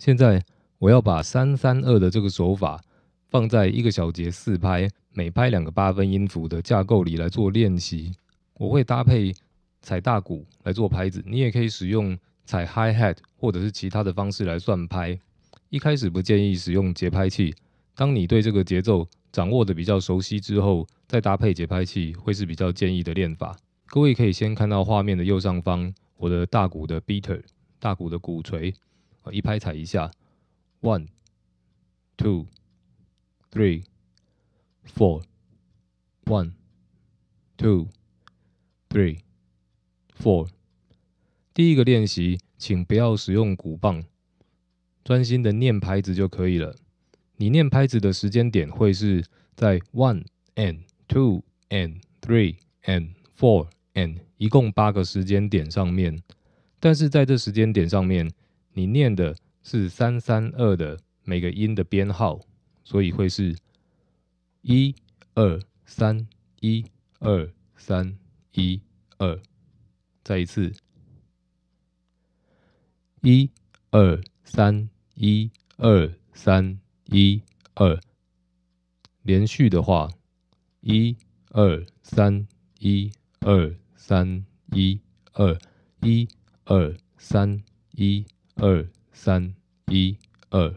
现在我要把三三二的这个手法放在一个小节四拍，每拍两个八分音符的架构里来做练习。我会搭配踩大鼓来做拍子，你也可以使用踩 high hat 或者是其他的方式来算拍。一开始不建议使用节拍器，当你对这个节奏掌握的比较熟悉之后，再搭配节拍器会是比较建议的练法。各位可以先看到画面的右上方，我的大鼓的 beater，大鼓的鼓槌。一拍踩一下，one, two, three, four, one, two, three, four。第一个练习，请不要使用鼓棒，专心的念拍子就可以了。你念拍子的时间点会是在 one and two and three and four and 一共八个时间点上面，但是在这时间点上面。你念的是三三二的每个音的编号，所以会是一二三一二三一二。再一次，一二三一二三一二。连续的话，一二三一二三一二一二三一。二三一二。